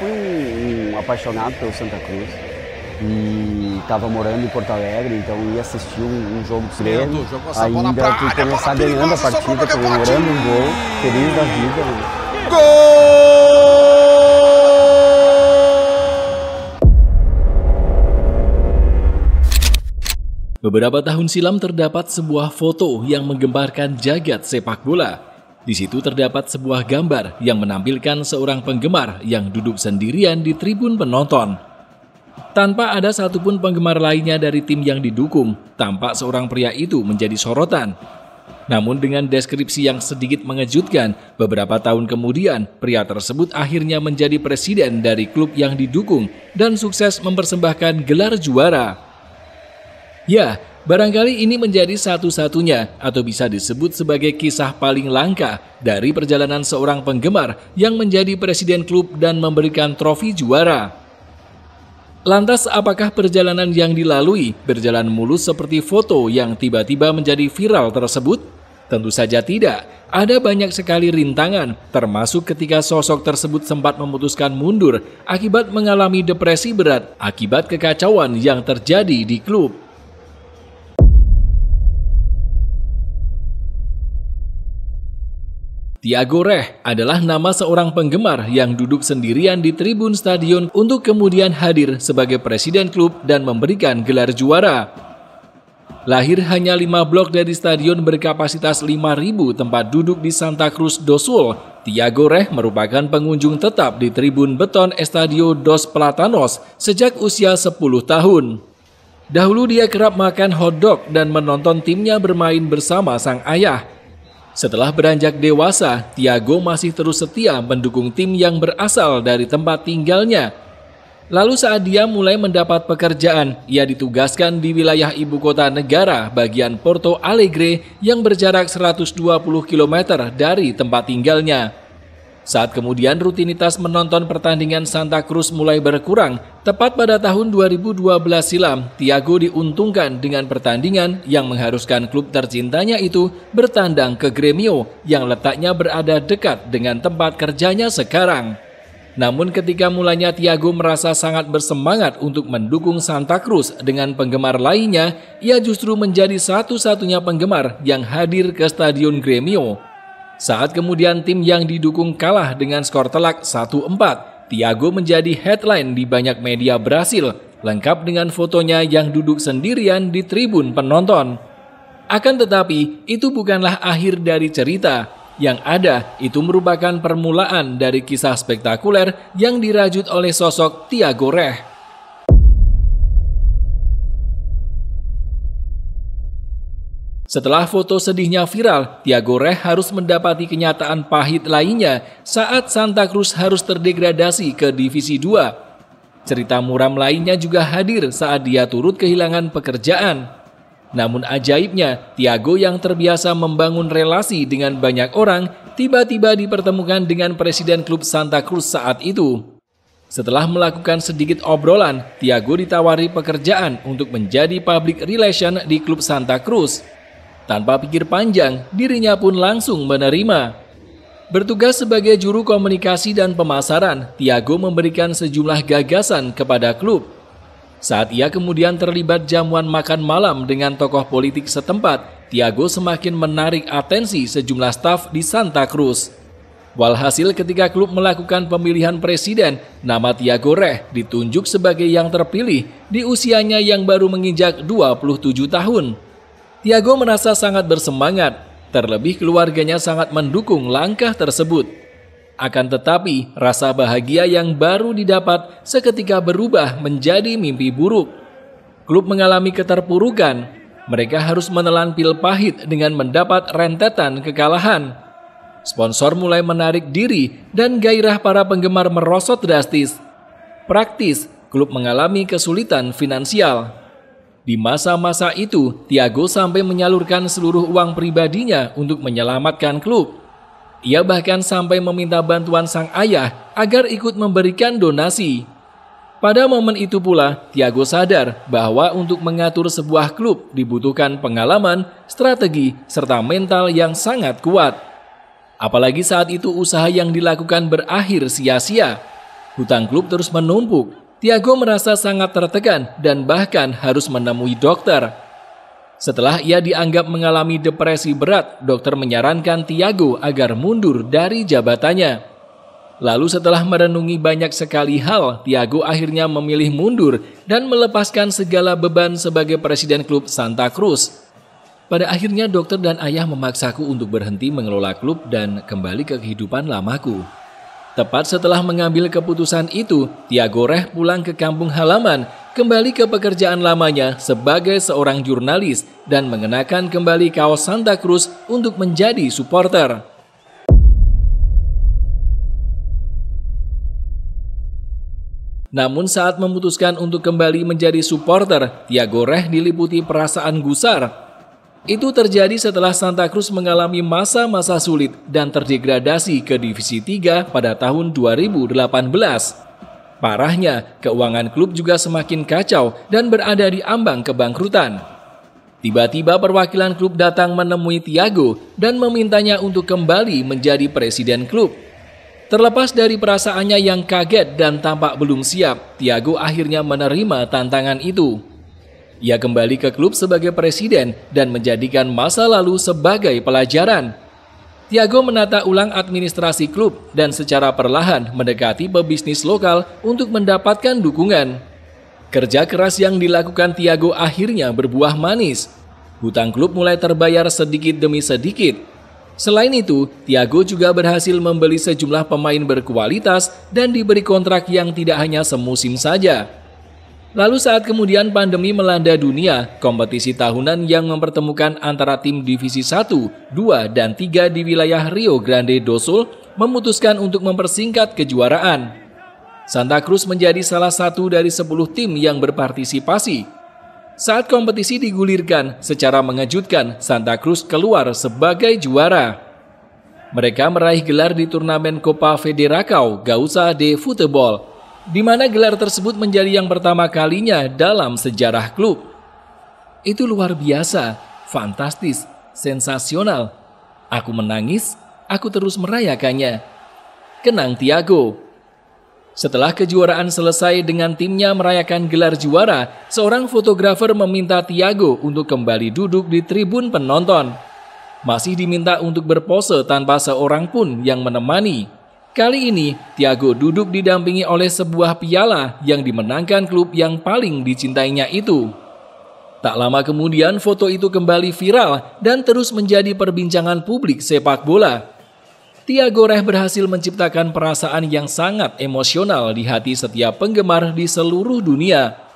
fui um, um apaixonado pelo Santa Cruz e estava morando em Porto Alegre, então ia assistir um, um jogo de treino. ainda tu começar ganhando a partida, comemorando um gol, feliz da vida. Né? Beberapa tahun silam terdapat sebuah foto yang menggemparkan jagat sepak bola. Di situ terdapat sebuah gambar yang menampilkan seorang penggemar yang duduk sendirian di tribun penonton. Tanpa ada satupun penggemar lainnya dari tim yang didukung, tampak seorang pria itu menjadi sorotan. Namun dengan deskripsi yang sedikit mengejutkan, beberapa tahun kemudian pria tersebut akhirnya menjadi presiden dari klub yang didukung dan sukses mempersembahkan gelar juara. Ya, Barangkali ini menjadi satu-satunya atau bisa disebut sebagai kisah paling langka dari perjalanan seorang penggemar yang menjadi presiden klub dan memberikan trofi juara. Lantas apakah perjalanan yang dilalui berjalan mulus seperti foto yang tiba-tiba menjadi viral tersebut? Tentu saja tidak. Ada banyak sekali rintangan, termasuk ketika sosok tersebut sempat memutuskan mundur akibat mengalami depresi berat akibat kekacauan yang terjadi di klub. Tiago Reh adalah nama seorang penggemar yang duduk sendirian di tribun stadion untuk kemudian hadir sebagai presiden klub dan memberikan gelar juara. Lahir hanya lima blok dari stadion berkapasitas 5.000 tempat duduk di Santa Cruz do Sul, Tiago Reh merupakan pengunjung tetap di tribun beton Estadio Dos Platanos sejak usia 10 tahun. Dahulu dia kerap makan hotdog dan menonton timnya bermain bersama sang ayah, setelah beranjak dewasa, Tiago masih terus setia mendukung tim yang berasal dari tempat tinggalnya. Lalu saat dia mulai mendapat pekerjaan, ia ditugaskan di wilayah ibu kota negara bagian Porto Alegre yang berjarak 120 km dari tempat tinggalnya. Saat kemudian rutinitas menonton pertandingan Santa Cruz mulai berkurang, tepat pada tahun 2012 silam, Tiago diuntungkan dengan pertandingan yang mengharuskan klub tercintanya itu bertandang ke Gremio yang letaknya berada dekat dengan tempat kerjanya sekarang. Namun ketika mulanya Tiago merasa sangat bersemangat untuk mendukung Santa Cruz dengan penggemar lainnya, ia justru menjadi satu-satunya penggemar yang hadir ke Stadion Gremio. Saat kemudian tim yang didukung kalah dengan skor telak 1-4, Thiago menjadi headline di banyak media Brasil, lengkap dengan fotonya yang duduk sendirian di tribun penonton. Akan tetapi, itu bukanlah akhir dari cerita. Yang ada itu merupakan permulaan dari kisah spektakuler yang dirajut oleh sosok Thiago Reh. Setelah foto sedihnya viral, Tiago Reh harus mendapati kenyataan pahit lainnya saat Santa Cruz harus terdegradasi ke Divisi 2. Cerita muram lainnya juga hadir saat dia turut kehilangan pekerjaan. Namun ajaibnya, Tiago yang terbiasa membangun relasi dengan banyak orang tiba-tiba dipertemukan dengan presiden klub Santa Cruz saat itu. Setelah melakukan sedikit obrolan, Tiago ditawari pekerjaan untuk menjadi public relation di klub Santa Cruz. Tanpa pikir panjang, dirinya pun langsung menerima. Bertugas sebagai juru komunikasi dan pemasaran, Tiago memberikan sejumlah gagasan kepada klub. Saat ia kemudian terlibat jamuan makan malam dengan tokoh politik setempat, Tiago semakin menarik atensi sejumlah staf di Santa Cruz. Walhasil ketika klub melakukan pemilihan presiden, nama Tiago Reh ditunjuk sebagai yang terpilih di usianya yang baru menginjak 27 tahun. Tiago merasa sangat bersemangat, terlebih keluarganya sangat mendukung langkah tersebut. Akan tetapi, rasa bahagia yang baru didapat seketika berubah menjadi mimpi buruk. Klub mengalami keterpurukan, mereka harus menelan pil pahit dengan mendapat rentetan kekalahan. Sponsor mulai menarik diri dan gairah para penggemar merosot drastis. Praktis, klub mengalami kesulitan finansial. Di masa-masa itu, Thiago sampai menyalurkan seluruh uang pribadinya untuk menyelamatkan klub. Ia bahkan sampai meminta bantuan sang ayah agar ikut memberikan donasi. Pada momen itu pula, Thiago sadar bahwa untuk mengatur sebuah klub dibutuhkan pengalaman, strategi, serta mental yang sangat kuat. Apalagi saat itu usaha yang dilakukan berakhir sia-sia. Hutang klub terus menumpuk, Tiago merasa sangat tertekan dan bahkan harus menemui dokter. Setelah ia dianggap mengalami depresi berat, dokter menyarankan Tiago agar mundur dari jabatannya. Lalu setelah merenungi banyak sekali hal, Tiago akhirnya memilih mundur dan melepaskan segala beban sebagai presiden klub Santa Cruz. Pada akhirnya dokter dan ayah memaksaku untuk berhenti mengelola klub dan kembali ke kehidupan lamaku. Tepat setelah mengambil keputusan itu, Tiago Reh pulang ke kampung halaman, kembali ke pekerjaan lamanya sebagai seorang jurnalis dan mengenakan kembali kaos Santa Cruz untuk menjadi supporter. Namun saat memutuskan untuk kembali menjadi supporter, Tiago Reh diliputi perasaan gusar itu terjadi setelah Santa Cruz mengalami masa-masa sulit dan terdegradasi ke Divisi 3 pada tahun 2018. Parahnya, keuangan klub juga semakin kacau dan berada di ambang kebangkrutan. Tiba-tiba perwakilan klub datang menemui Tiago dan memintanya untuk kembali menjadi presiden klub. Terlepas dari perasaannya yang kaget dan tampak belum siap, Tiago akhirnya menerima tantangan itu. Ia kembali ke klub sebagai presiden dan menjadikan masa lalu sebagai pelajaran. Tiago menata ulang administrasi klub dan secara perlahan mendekati pebisnis lokal untuk mendapatkan dukungan. Kerja keras yang dilakukan Tiago akhirnya berbuah manis. Hutang klub mulai terbayar sedikit demi sedikit. Selain itu, Tiago juga berhasil membeli sejumlah pemain berkualitas dan diberi kontrak yang tidak hanya semusim saja. Lalu saat kemudian pandemi melanda dunia, kompetisi tahunan yang mempertemukan antara tim divisi 1, 2, dan 3 di wilayah Rio Grande do Sul memutuskan untuk mempersingkat kejuaraan. Santa Cruz menjadi salah satu dari 10 tim yang berpartisipasi. Saat kompetisi digulirkan, secara mengejutkan Santa Cruz keluar sebagai juara. Mereka meraih gelar di turnamen Copa Federacao Gausa de Futebol di mana gelar tersebut menjadi yang pertama kalinya dalam sejarah klub. Itu luar biasa, fantastis, sensasional. Aku menangis, aku terus merayakannya. Kenang Tiago. Setelah kejuaraan selesai dengan timnya merayakan gelar juara, seorang fotografer meminta Tiago untuk kembali duduk di tribun penonton. Masih diminta untuk berpose tanpa seorang pun yang menemani. Kali ini, Thiago duduk didampingi oleh sebuah piala yang dimenangkan klub yang paling dicintainya itu. Tak lama kemudian foto itu kembali viral dan terus menjadi perbincangan publik sepak bola. Tiago Reh berhasil menciptakan perasaan yang sangat emosional di hati setiap penggemar di seluruh dunia.